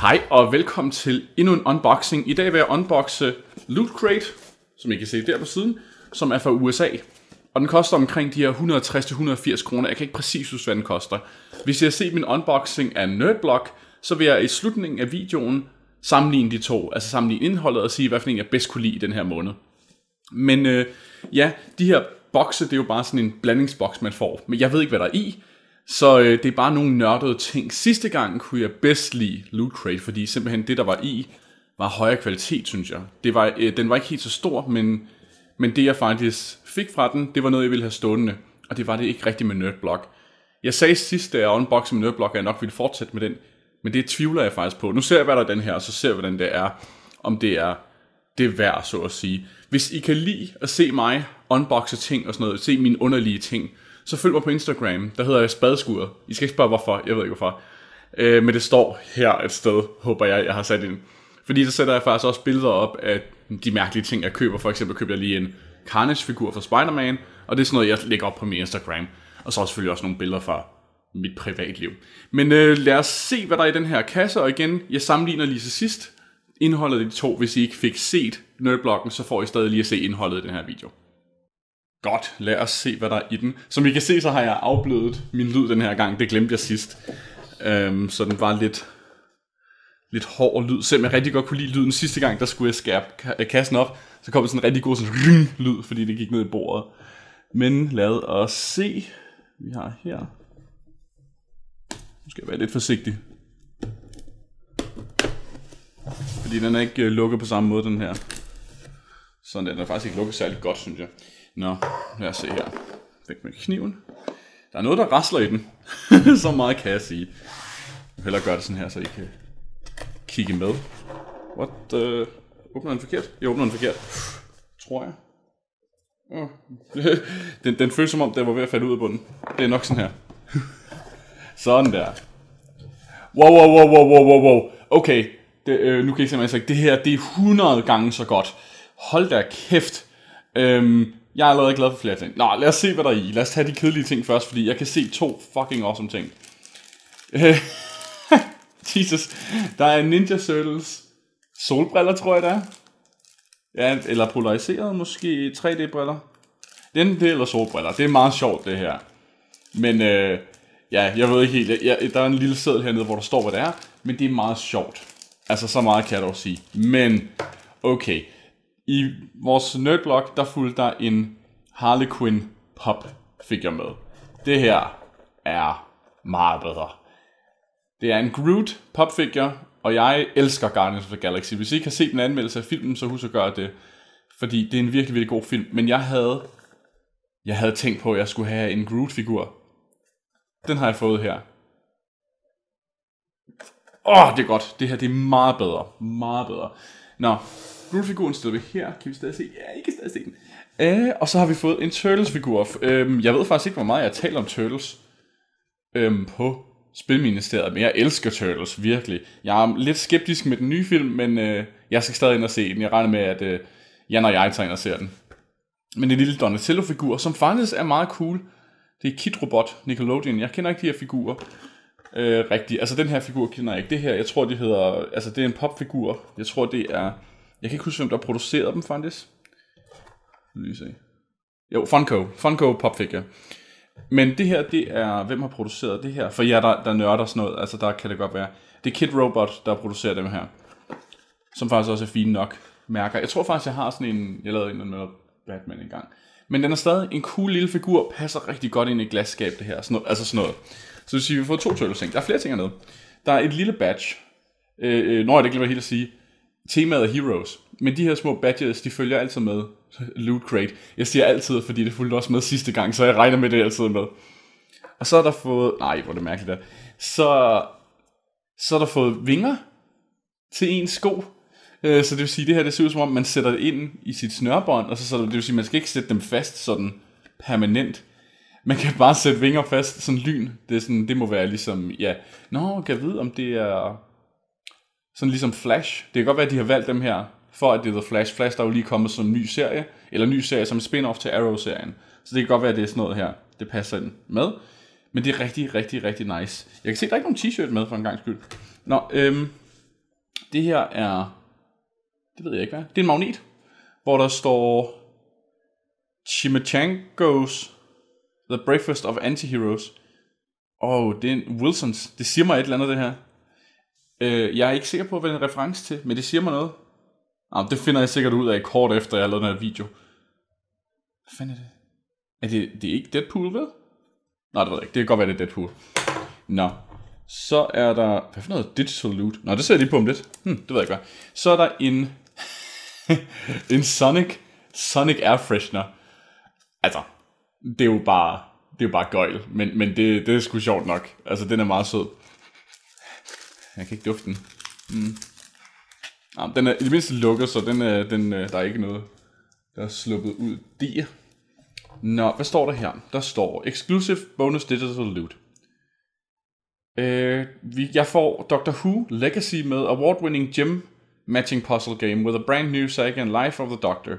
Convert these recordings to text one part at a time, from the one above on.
Hej og velkommen til endnu en unboxing. I dag vil jeg unboxe Loot Crate, som I kan se der på siden, som er fra USA. Og den koster omkring de her 160-180 kroner. Jeg kan ikke præcis huske, hvad den koster. Hvis I har set min unboxing af Nerdblock, så vil jeg i slutningen af videoen sammenligne de to. Altså sammenligne indholdet og sige, hvad for en jeg bedst kunne lide i den her måned. Men øh, ja, de her bokse, det er jo bare sådan en blandingsboks, man får. Men jeg ved ikke, hvad der er i. Så øh, det er bare nogle nørdede ting. Sidste gang kunne jeg bedst lide Loot Crate, fordi simpelthen det, der var i, var højere kvalitet, synes jeg. Det var, øh, den var ikke helt så stor, men, men det, jeg faktisk fik fra den, det var noget, jeg ville have stående. Og det var det ikke rigtigt med Nerdblock. Jeg sagde sidst, da jeg unboxede med Nerdblock, at jeg nok ville fortsætte med den, men det tvivler jeg faktisk på. Nu ser jeg, hvad der er den her, og så ser jeg, hvordan det er, om det er det er værd, så at sige. Hvis I kan lide at se mig unboxe ting og sådan noget, se mine underlige ting, så følg mig på Instagram. Der hedder jeg Spadeskuder. I skal ikke spørge hvorfor, jeg ved ikke hvorfor. Øh, men det står her et sted, håber jeg, jeg har sat ind. Fordi så sætter jeg faktisk også billeder op af de mærkelige ting, jeg køber. For eksempel købte jeg lige en Carnage-figur fra Spider-Man, og det er sådan noget, jeg lægger op på min Instagram. Og så selvfølgelig også nogle billeder fra mit privatliv. Men øh, lad os se, hvad der er i den her kasse, og igen, jeg sammenligner lige til sidst indholdet af de to. Hvis I ikke fik set nerdbloggen, så får I stadig lige at se indholdet i den her video. Godt, lad os se, hvad der er i den. Som I kan se, så har jeg afblødet min lyd den her gang. Det glemte jeg sidst. Øhm, så den var lidt, lidt hård lyd. Selvom jeg rigtig godt kunne lide lyden sidste gang, der skulle jeg skære øh, kassen op. Så kom sådan en rigtig god sådan ring lyd, fordi det gik ned i bordet. Men lad os se. Vi har her. Nu skal jeg være lidt forsigtig. Fordi den er ikke øh, lukket på samme måde, den her. Sådan der. Den er faktisk ikke lukket særlig godt, synes jeg. Nå, lad os se her. Væk med kniven. Der er noget, der rasler i den. så meget kan jeg sige. Jeg vil hellere gøre det sådan her, så I kan kigge med. What? Uh, åbner den forkert? Jeg åbner den forkert. Tror jeg. Uh. den, den føles som om, der var ved at falde ud af bunden. Det er nok sådan her. sådan der. Wow, wow, wow, wow, wow, wow, wow. Okay, det, øh, nu kan I se mig det her det er 100 gange så godt. Hold da kæft. Øhm, jeg er allerede glad for flere ting. Nå, lad os se, hvad der er i. Lad os tage de kedelige ting først, fordi jeg kan se to fucking awesome ting. Jesus. Der er Ninja Turtles solbriller, tror jeg, der er. Ja, eller polariseret måske 3D-briller. Den del eller solbriller. Det er meget sjovt, det her. Men øh, ja, jeg ved ikke helt. Jeg, jeg, der er en lille seddel hernede, hvor der står, hvad det er. Men det er meget sjovt. Altså, så meget kan jeg dog sige. Men, okay. I vores nerdblog, der fulgte der en Harley Quinn pop figure med. Det her er meget bedre. Det er en Groot pop figure, og jeg elsker Guardians of the Galaxy. Hvis I ikke har set en anmeldelse af filmen, så husk at gøre det. Fordi det er en virkelig, virkelig god film. Men jeg havde, jeg havde tænkt på, at jeg skulle have en Groot-figur. Den har jeg fået her. Åh, oh, det er godt. Det her det er meget bedre. Meget bedre. Nå, Groot-figuren stod vi her. Kan vi stadig se? Ja, I kan stadig se den. Uh, og så har vi fået en Turtles-figur. Uh, jeg ved faktisk ikke, hvor meget jeg taler om Turtles uh, på Spilministeriet, men jeg elsker Turtles, virkelig. Jeg er lidt skeptisk med den nye film, men uh, jeg skal stadig ind og se den. Jeg regner med, at uh, Jan og jeg tager ind og ser den. Men en lille Donatello-figur, som faktisk er meget cool. Det er Kid Robot, Nickelodeon. Jeg kender ikke de her figurer øh, rigtigt. Altså den her figur kender jeg ikke. Det her, jeg tror, det hedder... Altså det er en popfigur. Jeg tror, det er jeg kan ikke huske, hvem der producerede dem faktisk. Lad lige se. Jo, Funko. Funko Pop jeg. Men det her, det er, hvem har produceret det her? For jer, der, der nørder sådan noget, altså der kan det godt være. Det er Kid Robot, der producerer dem her. Som faktisk også er fine nok mærker. Jeg tror faktisk, jeg har sådan en, jeg lavede en eller Batman engang. Men den er stadig en cool lille figur, passer rigtig godt ind i glasskab, det her. Sådan noget, altså sådan noget. Så det vil sige, vi får to tøjlesing. Der er flere ting hernede. Der er et lille badge. Øh, øh, når jeg det glemmer helt at sige. Temaet er Heroes, men de her små badges, de følger altid med Loot Crate. Jeg siger altid, fordi det fulgte også med sidste gang, så jeg regner med, det altid med. Og så er der fået... Nej, hvor er det mærkeligt der. Så, så er der fået vinger til en sko. Øh, så det vil sige, det her det ser ud som om, man sætter det ind i sit snørbånd, og så, så det vil sige, man skal ikke sætte dem fast sådan permanent. Man kan bare sætte vinger fast, sådan lyn. Det, er sådan, det må være ligesom, ja, nå, kan jeg vide, om det er sådan ligesom Flash. Det kan godt være, at de har valgt dem her, for at det er The Flash. Flash, der er jo lige kommet som en ny serie, eller en ny serie som en spin-off til Arrow-serien. Så det kan godt være, at det er sådan noget her, det passer ind med. Men det er rigtig, rigtig, rigtig nice. Jeg kan se, at der er ikke nogen t-shirt med for en gang skyld. Nå, øhm, det her er, det ved jeg ikke hvad, det er en magnet, hvor der står Chimichango's The Breakfast of Antiheroes. Åh, oh, det er en Wilsons. Det siger mig et eller andet, det her. Øh, jeg er ikke sikker på, hvad det er en reference til, men det siger mig noget. Jamen, det finder jeg sikkert ud af kort efter, jeg har lavet den her video. Hvad fanden er det? Er det, det er ikke Deadpool, vel? Nej, det ved jeg ikke. Det kan godt være, det er Deadpool. Nå. Så er der... Hvad for noget digital loot? Nå, det ser jeg lige på om lidt. Hm, det ved jeg ikke Så er der en... en Sonic... Sonic Air Freshener. Altså, det er jo bare... Det er jo bare gøjl, men, men det, det er sgu sjovt nok. Altså, den er meget sød. Jeg kan ikke dufte den. Mm. Nå, ah, den er i det mindste lukket, så den, øh, den, øh, der er ikke noget, der er sluppet ud der. Nå, hvad står der her? Der står Exclusive Bonus Digital Loot. Øh, vi, jeg får Doctor Who Legacy med award-winning gem matching puzzle game with a brand new saga and life of the Doctor.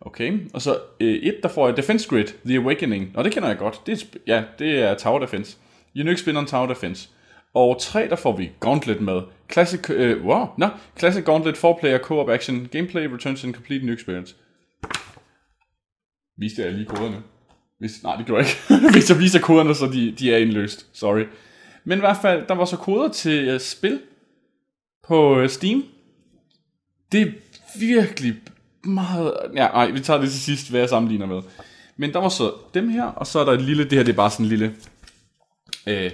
Okay, og så øh, et, der får jeg Defense Grid, The Awakening. Nå, det kender jeg godt. Det er, ja, det er Tower Defense. Unique spin on Tower Defense og tre, der får vi Gauntlet med. Classic, uh, wow, no, Classic Gauntlet 4-player co-op action, gameplay returns and complete new experience. Viste jeg lige koderne? Hvis, nej, det gjorde jeg ikke. Hvis jeg viser koderne, så de, de er indløst. Sorry. Men i hvert fald, der var så koder til uh, spil på uh, Steam. Det er virkelig meget... Ja, nej, vi tager det til sidst, hvad jeg sammenligner med. Men der var så dem her, og så er der et lille... Det her, det er bare sådan en lille... Øh,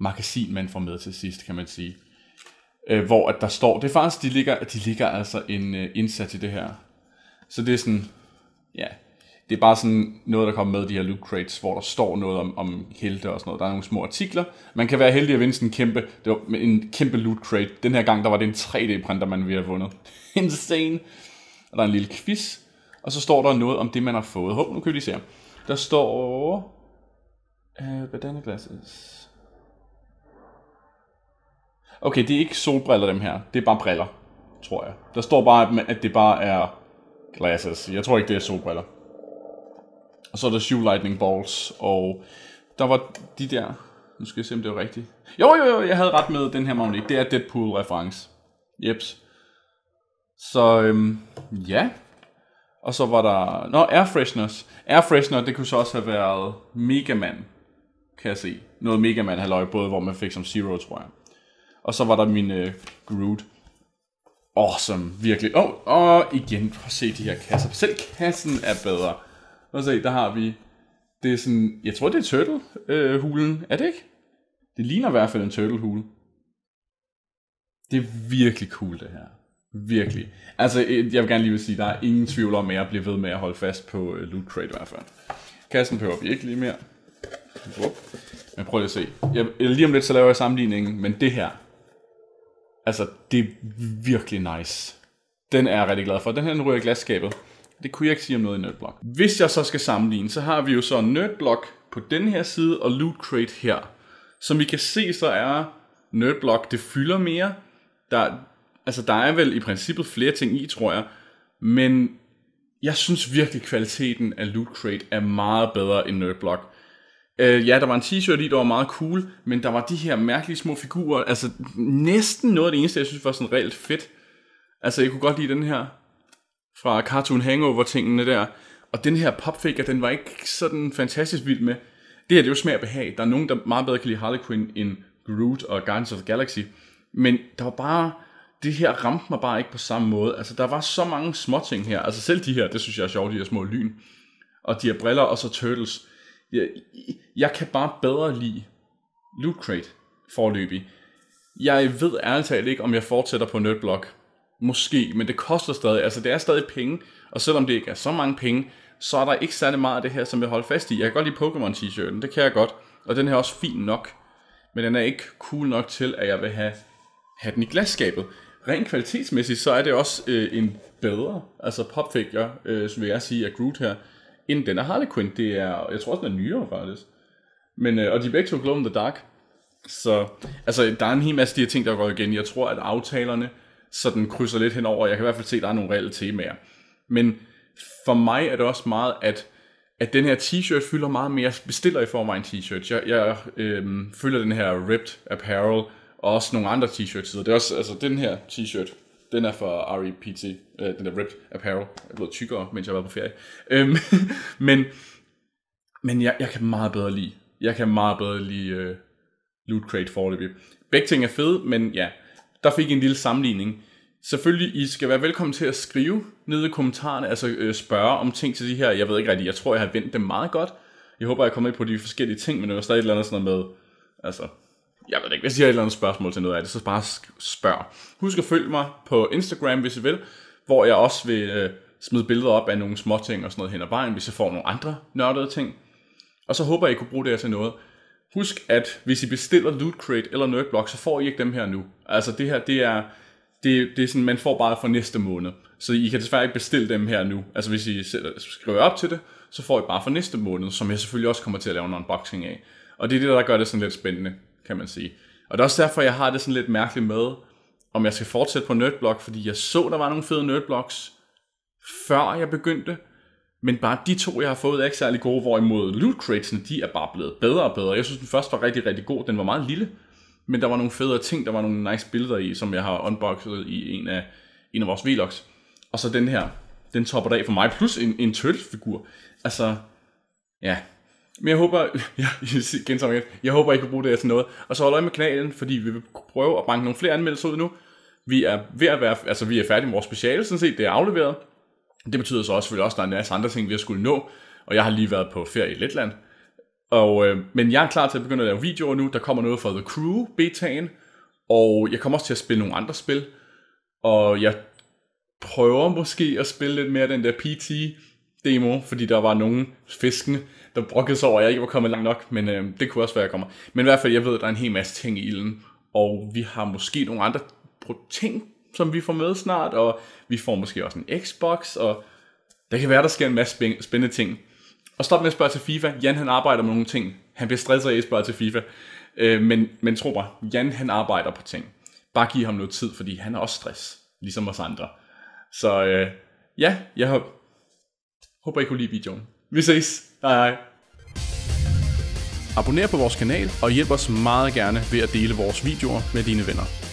magasin, man får med til sidst, kan man sige. Øh, hvor at der står, det er faktisk, de ligger, de ligger altså en øh, indsats i det her. Så det er sådan, ja, det er bare sådan noget, der kommer med de her loot crates, hvor der står noget om, om helte og sådan noget. Der er nogle små artikler. Man kan være heldig at vinde sådan en kæmpe, det var en kæmpe loot crate. Den her gang, der var det en 3D-printer, man ville have vundet. Insane. Og der er en lille quiz. Og så står der noget om det, man har fået. Håb, nu kan vi lige se. Der står... Uh, øh, banana glasses. Okay, det er ikke solbriller, dem her. Det er bare briller, tror jeg. Der står bare, at det bare er glasses. Jeg tror ikke, det er solbriller. Og så er der shoe lightning balls, og der var de der... Nu skal jeg se, om det var rigtigt. Jo, jo, jo, jeg havde ret med den her magnet. Det er Deadpool-reference. Jeps. Så øhm, ja. Og så var der... Nå, air fresheners. Air freshener, det kunne så også have været Mega Man, kan jeg se. Noget Mega Man halløj, både hvor man fik som Zero, tror jeg. Og så var der min øh, Groot. Awesome, virkelig. Oh, oh, igen, prøv at se de her kasser. Selv kassen er bedre. Prøv at se, der har vi... Det er sådan... Jeg tror, det er turtle-hulen. Øh, er det ikke? Det ligner i hvert fald en turtle-hule. Det er virkelig cool, det her. Virkelig. Altså, øh, jeg vil gerne lige vil sige, der er ingen tvivl om, at jeg bliver ved med at holde fast på øh, Loot Crate i hvert fald. Kassen behøver vi ikke lige mere. Men prøv lige at se. Jeg, lige om lidt, så laver jeg sammenligningen, men det her, Altså, det er virkelig nice. Den er jeg rigtig glad for. Den her, den ryger i glasskabet. Det kunne jeg ikke sige om noget i Nerdblock. Hvis jeg så skal sammenligne, så har vi jo så Nerdblock på den her side og Loot Crate her. Som I kan se, så er Nerdblock, det fylder mere. Der, altså, der er vel i princippet flere ting i, tror jeg. Men jeg synes virkelig, kvaliteten af Loot Crate er meget bedre end Nerdblock. Øh, ja, der var en t-shirt i, der var meget cool, men der var de her mærkelige små figurer. Altså, næsten noget af det eneste, jeg synes var sådan reelt fedt. Altså, jeg kunne godt lide den her fra Cartoon Hangover-tingene der. Og den her popfigure, den var ikke sådan fantastisk vild med. Det her, det er jo smag og behag. Der er nogen, der meget bedre kan lide Harley Quinn end Groot og Guardians of the Galaxy. Men der var bare... Det her ramte mig bare ikke på samme måde. Altså, der var så mange småting her. Altså, selv de her, det synes jeg er sjovt, de her små lyn. Og de her briller, og så Turtles jeg, jeg kan bare bedre lide Loot Crate forløbig. Jeg ved ærligt talt ikke, om jeg fortsætter på Nerdblock. Måske, men det koster stadig. Altså, det er stadig penge. Og selvom det ikke er så mange penge, så er der ikke særlig meget af det her, som jeg holder fast i. Jeg kan godt lide Pokémon-t-shirten, det kan jeg godt. Og den her er også fin nok. Men den er ikke cool nok til, at jeg vil have, have den i glasskabet. Rent kvalitetsmæssigt, så er det også øh, en bedre, altså popfigure, øh, som vil jeg sige, er Groot her end den af Harley Quinn. Det er, jeg tror også, den er nyere faktisk. Men, øh, og de er begge to Glow in the Dark. Så altså, der er en hel masse de her ting, der går igen. Jeg tror, at aftalerne sådan krydser lidt henover. Jeg kan i hvert fald se, at der er nogle reelle temaer. Men for mig er det også meget, at, at den her t-shirt fylder meget mere. Jeg bestiller i form af en t-shirt. Jeg, jeg øh, følger den her Ripped Apparel og også nogle andre t shirts Det er også altså, den her t-shirt den er for R.E.P.T. Øh, den der Ripped Apparel. Jeg er blevet tykkere, mens jeg var på ferie. Øhm, men men jeg, jeg kan meget bedre lide. Jeg kan meget bedre lide øh, Loot Crate forløbig. Begge ting er fede, men ja, der fik I en lille sammenligning. Selvfølgelig, I skal være velkommen til at skrive nede i kommentarerne, altså øh, spørge om ting til de her. Jeg ved ikke rigtigt, jeg tror, jeg har vendt dem meget godt. Jeg håber, jeg kommer ind på de forskellige ting, men der er stadig et eller andet sådan noget med, altså, jeg ved ikke, hvis I har et eller andet spørgsmål til noget af det, så bare spørg. Husk at følge mig på Instagram, hvis I vil, hvor jeg også vil øh, smide billeder op af nogle små ting og sådan noget hen ad vejen, hvis jeg får nogle andre nørdede ting. Og så håber jeg, I kunne bruge det her til noget. Husk, at hvis I bestiller Loot Crate eller Nerdblock, så får I ikke dem her nu. Altså det her, det er, det, det er sådan, man får bare for næste måned. Så I kan desværre ikke bestille dem her nu. Altså hvis I skriver op til det, så får I bare for næste måned, som jeg selvfølgelig også kommer til at lave en unboxing af. Og det er det, der gør det sådan lidt spændende kan man sige. Og det er også derfor, jeg har det sådan lidt mærkeligt med, om jeg skal fortsætte på Nerdblog, fordi jeg så, der var nogle fede Nerdblogs, før jeg begyndte, men bare de to, jeg har fået, er ikke særlig gode, hvorimod loot crates, de er bare blevet bedre og bedre. Jeg synes, den første var rigtig, rigtig god. Den var meget lille, men der var nogle federe ting, der var nogle nice billeder i, som jeg har unboxet i en af, en af vores vlogs. Og så den her, den topper af for mig, plus en, en turtle-figur. Altså, ja, men jeg håber, ja, gentager igen, jeg håber, I kan bruge det til noget. Og så holder jeg med kanalen, fordi vi vil prøve at banke nogle flere anmeldelser ud nu. Vi er ved at være, altså vi er færdige med vores speciale, sådan set, det er afleveret. Det betyder så også selvfølgelig også, at der er en masse andre ting, vi har skulle nå. Og jeg har lige været på ferie i Letland. Og, øh, men jeg er klar til at begynde at lave videoer nu. Der kommer noget fra The Crew betaen. Og jeg kommer også til at spille nogle andre spil. Og jeg prøver måske at spille lidt mere den der PT demo, fordi der var nogen fiskene, der brokkede sig over, at jeg ikke var kommet langt nok, men øh, det kunne også være, jeg kommer. Men i hvert fald, jeg ved, at der er en hel masse ting i ilden, og vi har måske nogle andre ting, som vi får med snart, og vi får måske også en Xbox, og der kan være, der sker en masse spændende ting. Og stop med at spørge til FIFA. Jan han arbejder med nogle ting. Han bliver stresset af at spørge til FIFA. Øh, men, men tro mig, Jan han arbejder på ting. Bare giv ham noget tid, fordi han er også stress, ligesom os andre. Så øh, ja, jeg har Håber I kunne lide videoen. Vi ses. Hej hej. Abonner på vores kanal og hjælp os meget gerne ved at dele vores videoer med dine venner.